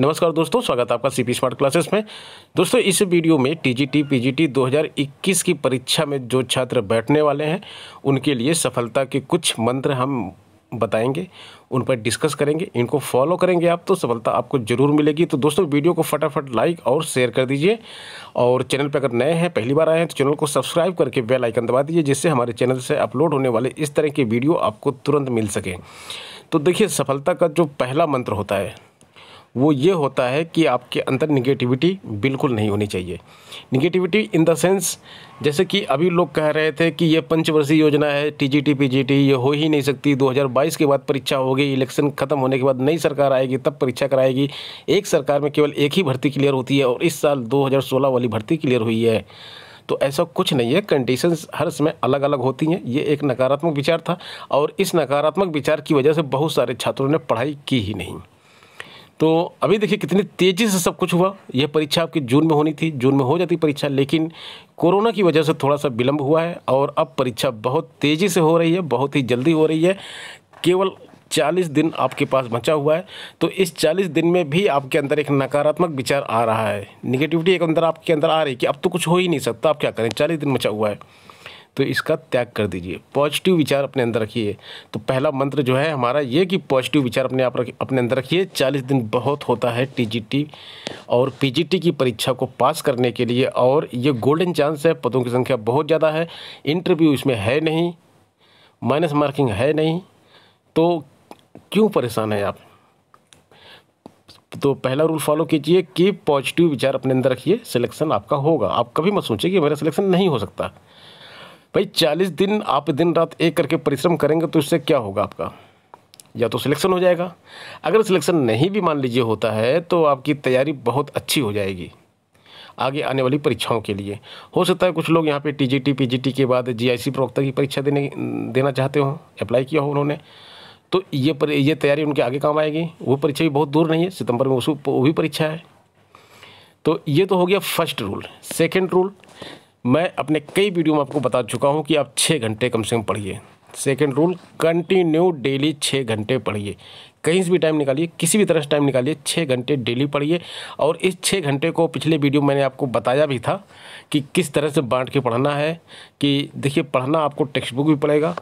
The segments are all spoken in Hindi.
नमस्कार दोस्तों स्वागत है आपका सी पी स्मार्ट क्लासेस में दोस्तों इस वीडियो में टीजीटी पीजीटी 2021 की परीक्षा में जो छात्र बैठने वाले हैं उनके लिए सफलता के कुछ मंत्र हम बताएंगे उन पर डिस्कस करेंगे इनको फॉलो करेंगे आप तो सफलता आपको ज़रूर मिलेगी तो दोस्तों वीडियो को फटाफट लाइक और शेयर कर दीजिए और चैनल पर अगर नए हैं पहली बार आए हैं तो चैनल को सब्सक्राइब करके बेल आइकन दबा दीजिए जिससे हमारे चैनल से अपलोड होने वाले इस तरह के वीडियो आपको तुरंत मिल सके तो देखिए सफलता का जो पहला मंत्र होता है वो ये होता है कि आपके अंदर निगेटिविटी बिल्कुल नहीं होनी चाहिए निगेटिविटी इन द सेंस जैसे कि अभी लोग कह रहे थे कि ये पंचवर्षीय योजना है T T G P G T ये हो ही नहीं सकती 2022 के बाद परीक्षा होगी इलेक्शन खत्म होने के बाद नई सरकार आएगी तब परीक्षा कराएगी एक सरकार में केवल एक ही भर्ती क्लियर होती है और इस साल दो वाली भर्ती क्लियर हुई है तो ऐसा कुछ नहीं है कंडीशंस हर समय अलग अलग होती हैं ये एक नकारात्मक विचार था और इस नकारात्मक विचार की वजह से बहुत सारे छात्रों ने पढ़ाई की ही नहीं तो अभी देखिए कितनी तेज़ी से सब कुछ हुआ यह परीक्षा आपकी जून में होनी थी जून में हो जाती परीक्षा लेकिन कोरोना की वजह से थोड़ा सा विलम्ब हुआ है और अब परीक्षा बहुत तेज़ी से हो रही है बहुत ही जल्दी हो रही है केवल चालीस दिन आपके पास बचा हुआ है तो इस चालीस दिन में भी आपके अंदर एक नकारात्मक विचार आ रहा है निगेटिविटी एक अंदर आपके अंदर आ रही है कि अब तो कुछ हो ही नहीं सकता आप क्या करें चालीस दिन बचा हुआ है तो इसका त्याग कर दीजिए पॉजिटिव विचार अपने अंदर रखिए तो पहला मंत्र जो है हमारा ये कि पॉजिटिव विचार अपने आप रख अपने अंदर रखिए चालीस दिन बहुत होता है टीजीटी और पीजीटी की परीक्षा को पास करने के लिए और ये गोल्डन चांस है पदों की संख्या बहुत ज़्यादा है इंटरव्यू इसमें है नहीं माइनस मार्किंग है नहीं तो क्यों परेशान है आप तो पहला रूल फॉलो कीजिए कि पॉजिटिव विचार अपने अंदर रखिए सिलेक्शन आपका होगा आप कभी मत सोचिए कि मेरा सिलेक्शन नहीं हो सकता भाई चालीस दिन आप दिन रात एक करके परिश्रम करेंगे तो उससे क्या होगा आपका या तो सिलेक्शन हो जाएगा अगर सिलेक्शन नहीं भी मान लीजिए होता है तो आपकी तैयारी बहुत अच्छी हो जाएगी आगे आने वाली परीक्षाओं के लिए हो सकता है कुछ लोग यहाँ पे टीजीटी पीजीटी के बाद जीआईसी प्रवक्ता की परीक्षा देने देना चाहते हो अप्लाई किया हो उन्होंने तो ये पर ये तैयारी उनके आगे काम आएगी वो परीक्षा भी बहुत दूर नहीं है सितंबर में उस वो भी परीक्षा है तो ये तो हो गया फर्स्ट रूल सेकेंड रूल मैं अपने कई वीडियो में आपको बता चुका हूँ कि आप छः घंटे कम से कम पढ़िए सेकेंड रूल कंटिन्यू डेली छः घंटे पढ़िए कहीं से भी टाइम निकालिए किसी भी तरह से टाइम निकालिए छः घंटे डेली पढ़िए और इस छः घंटे को पिछले वीडियो मैंने आपको बताया भी था कि किस तरह से बांट के पढ़ना है कि देखिए पढ़ना आपको टेक्स्ट बुक भी पड़ेगा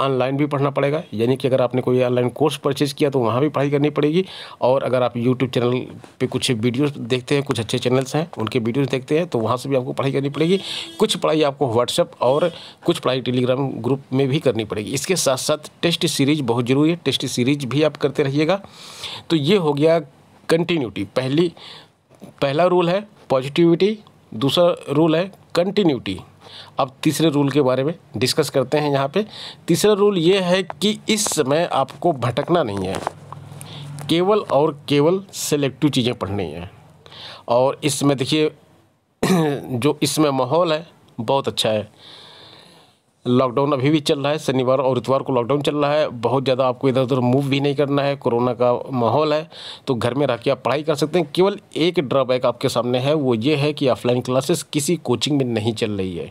ऑनलाइन भी पढ़ना पड़ेगा यानी कि अगर आपने कोई ऑनलाइन कोर्स परचेज़ किया तो वहाँ भी पढ़ाई करनी पड़ेगी और अगर आप यूट्यूब चैनल पे कुछ वीडियोस देखते हैं कुछ अच्छे चैनल्स हैं उनके वीडियोस देखते हैं तो वहाँ से भी आपको पढ़ाई करनी पड़ेगी कुछ पढ़ाई आपको व्हाट्सअप और कुछ पढ़ाई टेलीग्राम ग्रुप में भी करनी पड़ेगी इसके साथ साथ टेस्ट सीरीज बहुत ज़रूरी है टेस्ट सीरीज भी आप करते रहिएगा तो ये हो गया कंटिन्यूटी पहली पहला रूल है पॉजिटिविटी दूसरा रूल है कंटिन्यूटी अब तीसरे रूल के बारे में डिस्कस करते हैं यहाँ पे तीसरा रूल ये है कि इस समय आपको भटकना नहीं है केवल और केवल सेलेक्टिव चीज़ें पढ़नी है और इसमें देखिए जो इसमें माहौल है बहुत अच्छा है लॉकडाउन अभी भी चल रहा है शनिवार और इतवार को लॉकडाउन चल रहा है बहुत ज़्यादा आपको इधर उधर मूव भी नहीं करना है कोरोना का माहौल है तो घर में रह के आप पढ़ाई कर सकते हैं केवल एक ड्रॉबैक आपके सामने है वो ये है कि ऑफलाइन क्लासेस किसी कोचिंग में नहीं चल रही है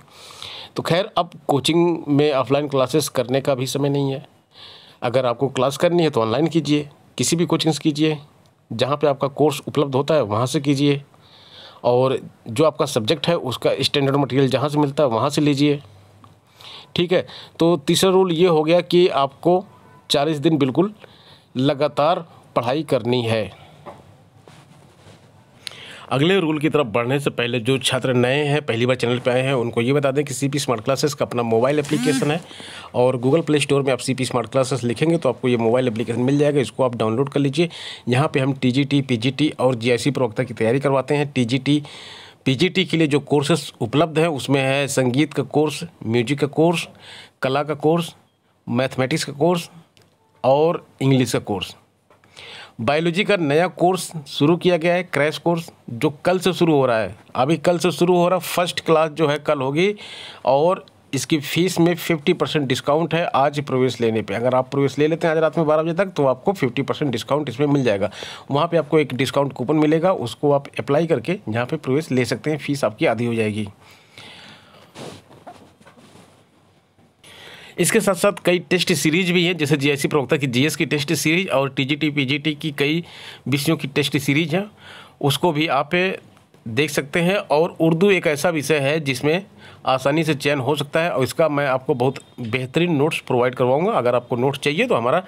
तो खैर अब कोचिंग में ऑफलाइन क्लासेस करने का भी समय नहीं है अगर आपको क्लास करनी है तो ऑनलाइन कीजिए किसी भी कोचिंग से कीजिए जहाँ पर आपका कोर्स उपलब्ध होता है वहाँ से कीजिए और जो आपका सब्जेक्ट है उसका स्टैंडर्ड मटेरियल जहाँ से मिलता है वहाँ से लीजिए ठीक है तो तीसरा रूल ये हो गया कि आपको चालीस दिन बिल्कुल लगातार पढ़ाई करनी है अगले रूल की तरफ बढ़ने से पहले जो छात्र नए हैं पहली बार चैनल पर आए हैं उनको ये बता दें कि सी पी स्मार्ट क्लासेस का अपना मोबाइल एप्लीकेशन है और गूगल प्ले स्टोर में आप सी पी स्मार्ट क्लासेस लिखेंगे तो आपको ये मोबाइल एप्लीकेशन मिल जाएगा इसको आप डाउनलोड कर लीजिए यहाँ पर हम T G T P G T और जी आई सी प्रवक्ता की तैयारी करवाते हैं टी जी टी पीजीटी के लिए जो कोर्सेस उपलब्ध हैं उसमें है संगीत का कोर्स म्यूजिक का कोर्स कला का कोर्स मैथमेटिक्स का कोर्स और इंग्लिश का कोर्स बायोलॉजी का नया कोर्स शुरू किया गया है क्रैश कोर्स जो कल से शुरू हो रहा है अभी कल से शुरू हो रहा फर्स्ट क्लास जो है कल होगी और इसकी फ़ीस में फिफ्टी परसेंट डिस्काउंट है आज प्रवेश लेने पे अगर आप प्रवेश ले लेते हैं आज रात में बारह बजे तक तो आपको फिफ्टी परसेंट डिस्काउंट इसमें मिल जाएगा वहाँ पे आपको एक डिस्काउंट कूपन मिलेगा उसको आप अप्लाई करके यहाँ पे प्रवेश ले सकते हैं फ़ीस आपकी आधी हो जाएगी इसके साथ साथ कई टेस्ट सीरीज भी हैं जैसे जी प्रवक्ता की जी की टेस्ट सीरीज और टी जी की कई विषयों की टेस्ट सीरीज हैं उसको भी आप देख सकते हैं और उर्दू एक ऐसा विषय है जिसमें आसानी से चयन हो सकता है और इसका मैं आपको बहुत बेहतरीन नोट्स प्रोवाइड करवाऊँगा अगर आपको नोट्स चाहिए तो हमारा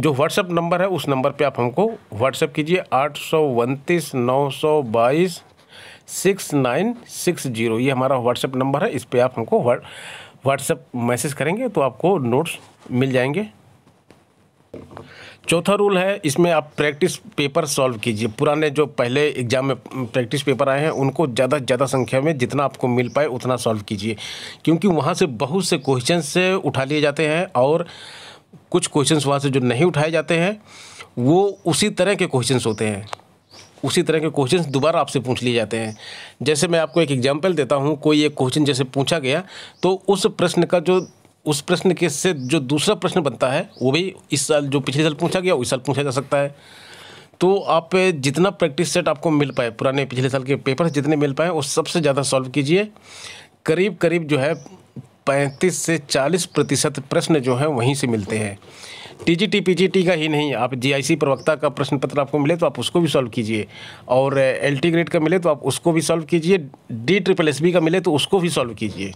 जो व्हाट्सअप नंबर है उस नंबर पर आप हमको व्हाट्सएप कीजिए आठ सौ नौ सौ बाईस सिक्स नाइन सिक्स जीरो ये हमारा व्हाट्सएप नंबर है इस पर आप हमको व्हाट्सएप मैसेज करेंगे तो आपको नोट्स मिल जाएंगे चौथा रूल है इसमें आप प्रैक्टिस पेपर सॉल्व कीजिए पुराने जो पहले एग्जाम में प्रैक्टिस पेपर आए हैं उनको ज़्यादा ज़्यादा संख्या में जितना आपको मिल पाए उतना सॉल्व कीजिए क्योंकि वहाँ से बहुत से क्वेश्चन से उठा लिए जाते हैं और कुछ क्वेश्चन वहाँ से जो नहीं उठाए जाते हैं वो उसी तरह के क्वेश्चन होते हैं उसी तरह के क्वेश्चन दोबारा आपसे पूछ लिए जाते हैं जैसे मैं आपको एक एग्जाम्पल देता हूँ कोई एक क्वेश्चन जैसे पूछा गया तो उस प्रश्न का जो उस प्रश्न के से जो दूसरा प्रश्न बनता है वो भी इस साल जो पिछले साल पूछा गया इस साल पूछा जा सकता है तो आप जितना प्रैक्टिस सेट आपको मिल पाए पुराने पिछले साल के पेपर जितने मिल पाए वो सबसे ज़्यादा सॉल्व कीजिए करीब करीब जो है पैंतीस से चालीस प्रतिशत प्रश्न जो है वहीं से मिलते हैं T G T P G T का ही नहीं आप जी आई सी प्रवक्ता का प्रश्न पत्र आपको मिले तो आप उसको भी सॉल्व कीजिए और एल टी ग्रेड का मिले तो आप उसको भी सॉल्व कीजिए डी ट्रिपल एस बी का मिले तो उसको भी सॉल्व कीजिए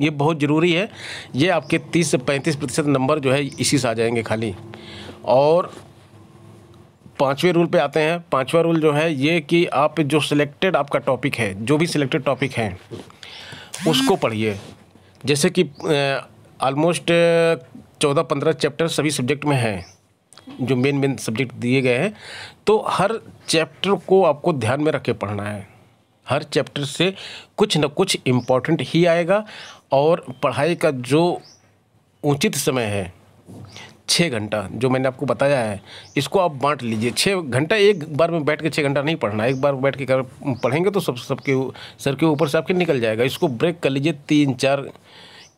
ये बहुत ज़रूरी है ये आपके तीस से पैंतीस प्रतिशत नंबर जो है इसी से आ जाएंगे खाली और पांचवे रूल पे आते हैं पांचवा रूल जो है ये कि आप जो सिलेक्टेड आपका टॉपिक है जो भी सिलेक्टेड टॉपिक है उसको हाँ। पढ़िए जैसे कि ऑलमोस्ट चौदह पंद्रह चैप्टर सभी सब्जेक्ट में हैं जो मेन मेन सब्जेक्ट दिए गए हैं तो हर चैप्टर को आपको ध्यान में रख के पढ़ना है हर चैप्टर से कुछ न कुछ इम्पॉर्टेंट ही आएगा और पढ़ाई का जो उचित समय है छः घंटा जो मैंने आपको बताया है इसको आप बांट लीजिए छः घंटा एक बार में बैठ के छः घंटा नहीं पढ़ना एक बार बैठ के पढ़ेंगे तो सब सबके सर के ऊपर से आपके निकल जाएगा इसको ब्रेक कर लीजिए तीन चार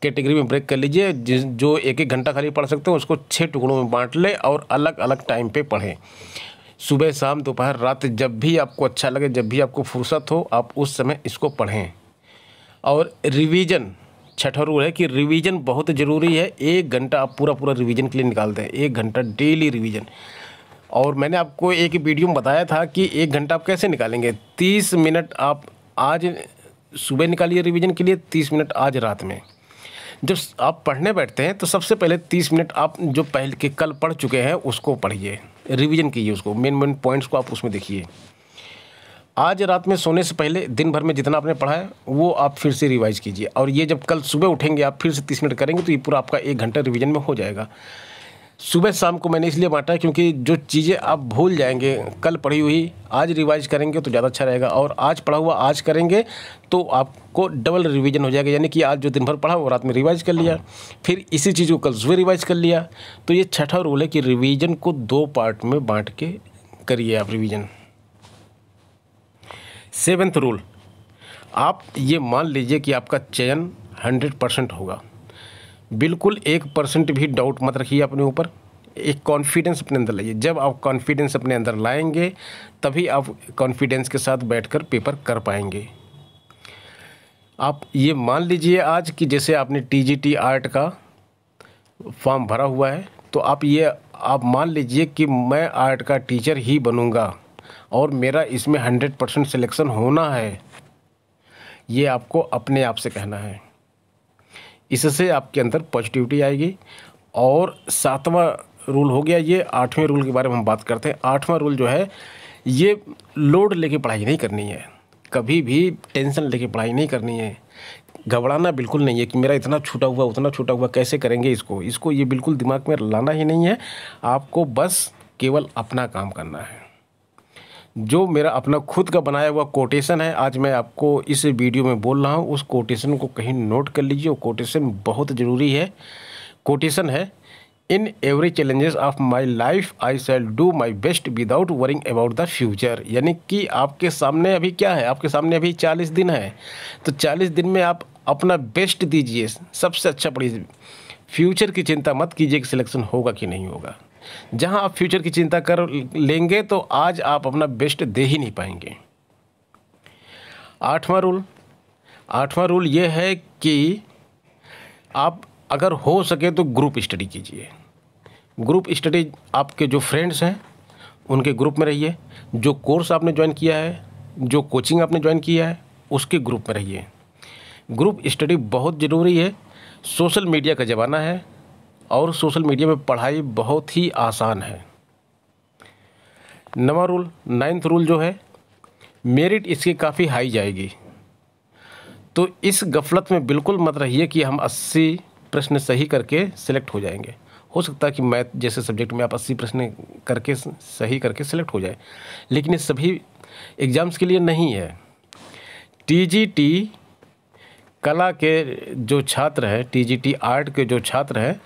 कैटेगरी में ब्रेक कर लीजिए जिस जो एक एक घंटा खाली पढ़ सकते हैं उसको छः टुकड़ों में बांट लें और अलग अलग टाइम पर पढ़ें सुबह शाम दोपहर रात जब भी आपको अच्छा लगे जब भी आपको फुर्सत हो आप उस समय इसको पढ़ें और रिवीजन छठा रूल है कि रिवीजन बहुत ज़रूरी है एक घंटा आप पूरा पूरा रिवीजन के लिए निकाल दें एक घंटा डेली रिवीजन और मैंने आपको एक वीडियो में बताया था कि एक घंटा आप कैसे निकालेंगे तीस मिनट आप आज सुबह निकालिए रिवीजन के लिए तीस मिनट आज रात में जब आप पढ़ने बैठते हैं तो सबसे पहले तीस मिनट आप जो पहले के कल पढ़ चुके हैं उसको पढ़िए रिवीजन कीजिए उसको मेन मेन पॉइंट्स को आप उसमें देखिए आज रात में सोने से पहले दिन भर में जितना आपने पढ़ा है वो आप फिर से रिवाइज़ कीजिए और ये जब कल सुबह उठेंगे आप फिर से तीस मिनट करेंगे तो ये पूरा आपका एक घंटा रिवीजन में हो जाएगा सुबह शाम को मैंने इसलिए बांटा क्योंकि जो चीज़ें आप भूल जाएंगे कल पढ़ी हुई आज रिवाइज करेंगे तो ज़्यादा अच्छा रहेगा और आज पढ़ा हुआ आज करेंगे तो आपको डबल रिवीजन हो जाएगा यानी कि आज जो दिन भर पढ़ा वो रात में रिवाइज कर लिया फिर इसी चीज़ को कल सुबह रिवाइज कर लिया तो ये छठा रूल है कि रिवीजन को दो पार्ट में बांट के करिए आप रिवीजन सेवेंथ रूल आप ये मान लीजिए कि आपका चयन हंड्रेड परसेंट होगा बिल्कुल एक परसेंट भी डाउट मत रखिए अपने ऊपर एक कॉन्फिडेंस अपने अंदर लाइए जब आप कॉन्फिडेंस अपने अंदर लाएंगे तभी आप कॉन्फिडेंस के साथ बैठकर पेपर कर पाएंगे आप ये मान लीजिए आज कि जैसे आपने टीजीटी आर्ट का फॉर्म भरा हुआ है तो आप ये आप मान लीजिए कि मैं आर्ट का टीचर ही बनूंगा और मेरा इसमें हंड्रेड परसेंट सिलेक्शन होना है ये आपको अपने आप से कहना है इससे आपके अंदर पॉजिटिविटी आएगी और सातवां रूल हो गया ये आठवें रूल के बारे में हम बात करते हैं आठवां रूल जो है ये लोड लेके पढ़ाई नहीं करनी है कभी भी टेंशन लेके पढ़ाई नहीं करनी है घबराना बिल्कुल नहीं है कि मेरा इतना छूटा हुआ उतना छूटा हुआ कैसे करेंगे इसको इसको ये बिल्कुल दिमाग में लाना ही नहीं है आपको बस केवल अपना काम करना है जो मेरा अपना खुद का बनाया हुआ कोटेशन है आज मैं आपको इस वीडियो में बोल रहा हूँ उस कोटेशन को कहीं नोट कर लीजिए कोटेशन बहुत ज़रूरी है कोटेशन है in every challenges of my life I shall do my best without worrying about the future यानी कि आपके सामने अभी क्या है आपके सामने अभी चालीस दिन है तो चालीस दिन में आप अपना बेस्ट दीजिए सबसे अच्छा पढ़िए फ्यूचर की चिंता मत कीजिए कि सिलेक्शन होगा कि नहीं होगा जहां आप फ्यूचर की चिंता कर लेंगे तो आज आप अपना बेस्ट दे ही नहीं पाएंगे आठवां रूल आठवां रूल ये है कि आप अगर हो सके तो ग्रुप स्टडी कीजिए ग्रुप स्टडी आपके जो फ्रेंड्स हैं उनके ग्रुप में रहिए जो कोर्स आपने ज्वाइन किया है जो कोचिंग आपने ज्वाइन किया है उसके ग्रुप में रहिए ग्रुप स्टडी बहुत ज़रूरी है सोशल मीडिया का ज़माना है और सोशल मीडिया में पढ़ाई बहुत ही आसान है नवा रूल नाइन्थ रूल जो है मेरिट इसकी काफ़ी हाई जाएगी तो इस गफलत में बिल्कुल मत रहिए कि हम 80 प्रश्न सही करके सिलेक्ट हो जाएंगे हो सकता है कि मैथ जैसे सब्जेक्ट में आप 80 प्रश्न करके सही करके सिलेक्ट हो जाए लेकिन ये सभी एग्ज़ाम्स के लिए नहीं है टीजीटी कला के जो छात्र हैं टीजीटी आर्ट के जो छात्र हैं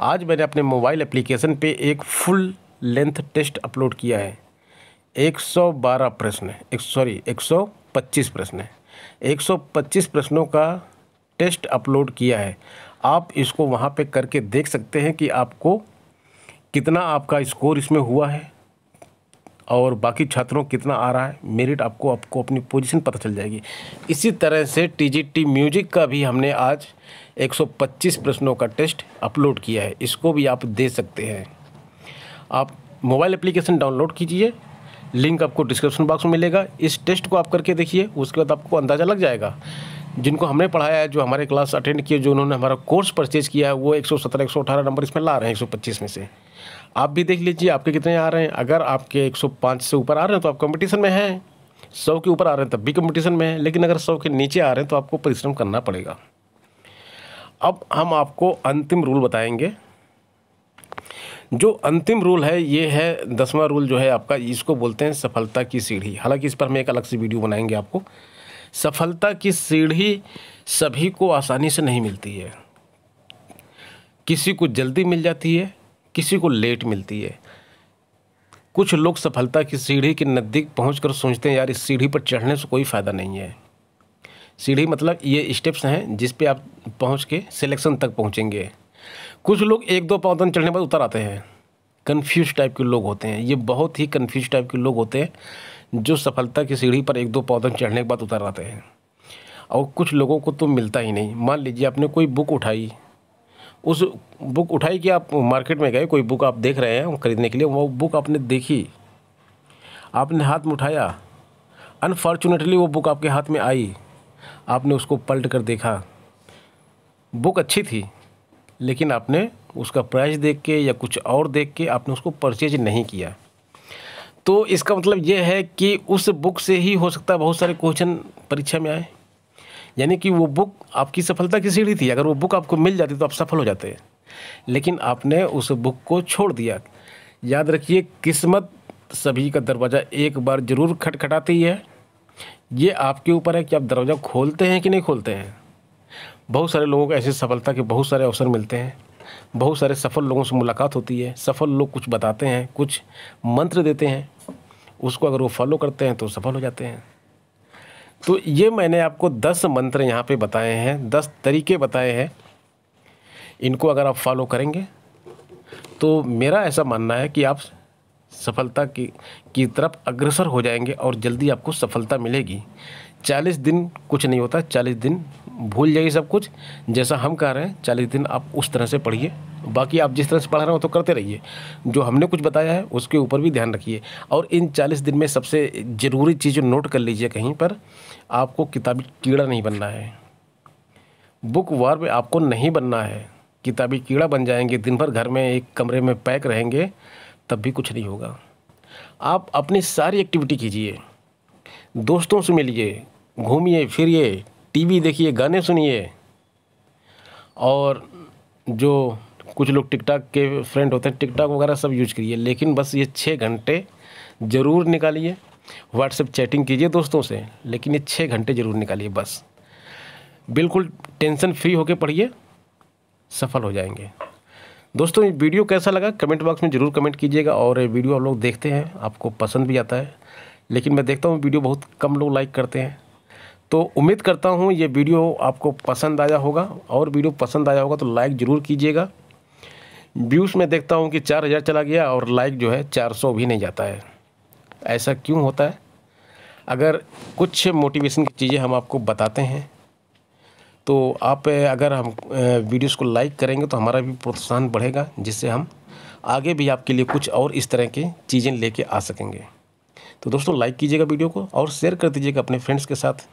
आज मैंने अपने मोबाइल एप्लीकेशन पे एक फुल लेंथ टेस्ट अपलोड किया है 112 प्रश्न एक सॉरी 125 प्रश्न है 125 प्रश्नों का टेस्ट अपलोड किया है आप इसको वहाँ पे करके देख सकते हैं कि आपको कितना आपका स्कोर इसमें हुआ है और बाकी छात्रों कितना आ रहा है मेरिट आपको आपको अपनी पोजीशन पता चल जाएगी इसी तरह से टीजीटी म्यूजिक का भी हमने आज 125 प्रश्नों का टेस्ट अपलोड किया है इसको भी आप दे सकते हैं आप मोबाइल एप्लीकेशन डाउनलोड कीजिए लिंक आपको डिस्क्रिप्शन बॉक्स में मिलेगा इस टेस्ट को आप करके देखिए उसके बाद आपको अंदाज़ा लग जाएगा जिनको हमने पढ़ाया है जो हमारे क्लास अटेंड किए जो उन्होंने हमारा कोर्स परचेज किया है वो 117 118 नंबर इसमें ला रहे हैं 125 में से आप भी देख लीजिए आपके कितने आ रहे हैं अगर आपके 105 से ऊपर आ रहे हैं तो आप कंपटीशन में हैं सौ के ऊपर आ रहे हैं तब भी कंपटीशन में है लेकिन अगर सौ के नीचे आ रहे हैं तो आपको परिश्रम करना पड़ेगा अब हम आपको अंतिम रूल बताएंगे जो अंतिम रूल है ये है दसवां रूल जो है आपका इसको बोलते हैं सफलता की सीढ़ी हालांकि इस पर हम एक अलग से वीडियो बनाएंगे आपको सफलता की सीढ़ी सभी को आसानी से नहीं मिलती है किसी को जल्दी मिल जाती है किसी को लेट मिलती है कुछ लोग सफलता की सीढ़ी के नज़दीक कर सोचते हैं यार इस सीढ़ी पर चढ़ने से कोई फ़ायदा नहीं है सीढ़ी मतलब ये स्टेप्स हैं जिस पे आप पहुँच के सिलेक्शन तक पहुँचेंगे कुछ लोग एक दो पौधन चढ़ने पर उतर आते हैं कन्फ्यूज टाइप के लोग होते हैं ये बहुत ही कन्फ्यूज टाइप के लोग होते हैं जो सफलता की सीढ़ी पर एक दो पौधन चढ़ने के बाद उतर आते हैं और कुछ लोगों को तो मिलता ही नहीं मान लीजिए आपने कोई बुक उठाई उस बुक उठाई कि आप मार्केट में गए कोई बुक आप देख रहे हैं ख़रीदने के लिए वो बुक आपने देखी आपने हाथ में उठाया अनफॉर्चुनेटली वो बुक आपके हाथ में आई आपने उसको पलट कर देखा बुक अच्छी थी लेकिन आपने उसका प्राइस देख के या कुछ और देख के आपने उसको परचेज नहीं किया तो इसका मतलब ये है कि उस बुक से ही हो सकता है बहुत सारे क्वेश्चन परीक्षा में आए यानी कि वो बुक आपकी सफलता की सीढ़ी थी अगर वो बुक आपको मिल जाती तो आप सफल हो जाते लेकिन आपने उस बुक को छोड़ दिया याद रखिए किस्मत सभी का दरवाज़ा एक बार ज़रूर खटखटाती है ये आपके ऊपर है कि आप दरवाज़ा खोलते हैं कि नहीं खोलते हैं बहुत सारे लोगों को ऐसी सफलता के बहुत सारे अवसर मिलते हैं बहुत सारे सफल लोगों से मुलाकात होती है सफल लोग कुछ बताते हैं कुछ मंत्र देते हैं उसको अगर वो फॉलो करते हैं तो सफल हो जाते हैं तो ये मैंने आपको दस मंत्र यहाँ पे बताए हैं दस तरीके बताए हैं इनको अगर आप फॉलो करेंगे तो मेरा ऐसा मानना है कि आप सफलता की की तरफ अग्रसर हो जाएंगे और जल्दी आपको सफलता मिलेगी चालीस दिन कुछ नहीं होता चालीस दिन भूल जाइए सब कुछ जैसा हम कह रहे हैं चालीस दिन आप उस तरह से पढ़िए बाकी आप जिस तरह से पढ़ रहे हो तो करते रहिए जो हमने कुछ बताया है उसके ऊपर भी ध्यान रखिए और इन चालीस दिन में सबसे ज़रूरी चीज़ नोट कर लीजिए कहीं पर आपको किताबी कीड़ा नहीं बनना है बुक वार में आपको नहीं बनना है किताबी कीड़ा बन जाएंगे दिन भर घर में एक कमरे में पैक रहेंगे तब भी कुछ नहीं होगा आप अपनी सारी एक्टिविटी कीजिए दोस्तों से मिलिए घूमिए फिरिए टीवी देखिए गाने सुनिए और जो कुछ लोग टिकटॉक के फ्रेंड होते हैं टिकटॉक वगैरह सब यूज करिए लेकिन बस ये छः घंटे ज़रूर निकालिए व्हाट्सएप चैटिंग कीजिए दोस्तों से लेकिन ये छः घंटे ज़रूर निकालिए बस बिल्कुल टेंशन फ्री होकर पढ़िए सफल हो जाएंगे दोस्तों ये वीडियो कैसा लगा कमेंट बॉक्स में ज़रूर कमेंट कीजिएगा और ये वीडियो आप लोग देखते हैं आपको पसंद भी आता है लेकिन मैं देखता हूँ वीडियो बहुत कम लोग लाइक करते हैं तो उम्मीद करता हूँ ये वीडियो आपको पसंद आया होगा और वीडियो पसंद आया होगा तो लाइक ज़रूर कीजिएगा व्यूज़ में देखता हूँ कि चार हज़ार चला गया और लाइक जो है चार सौ भी नहीं जाता है ऐसा क्यों होता है अगर कुछ मोटिवेशन की चीज़ें हम आपको बताते हैं तो आप अगर हम वीडियोस को लाइक करेंगे तो हमारा भी प्रोत्साहन बढ़ेगा जिससे हम आगे भी आपके लिए कुछ और इस तरह की चीज़ें लेके आ सकेंगे तो दोस्तों लाइक कीजिएगा वीडियो को और शेयर कर दीजिएगा अपने फ्रेंड्स के साथ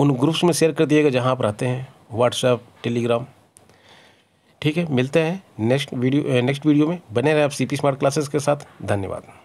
उन ग्रुप्स में शेयर कर दीजिएगा जहाँ आप रहते हैं व्हाट्सएप टेलीग्राम ठीक है मिलते हैं नेक्स्ट वीडियो नेक्स्ट वीडियो में बने रहे आप सी पी स्मार्ट क्लासेस के साथ धन्यवाद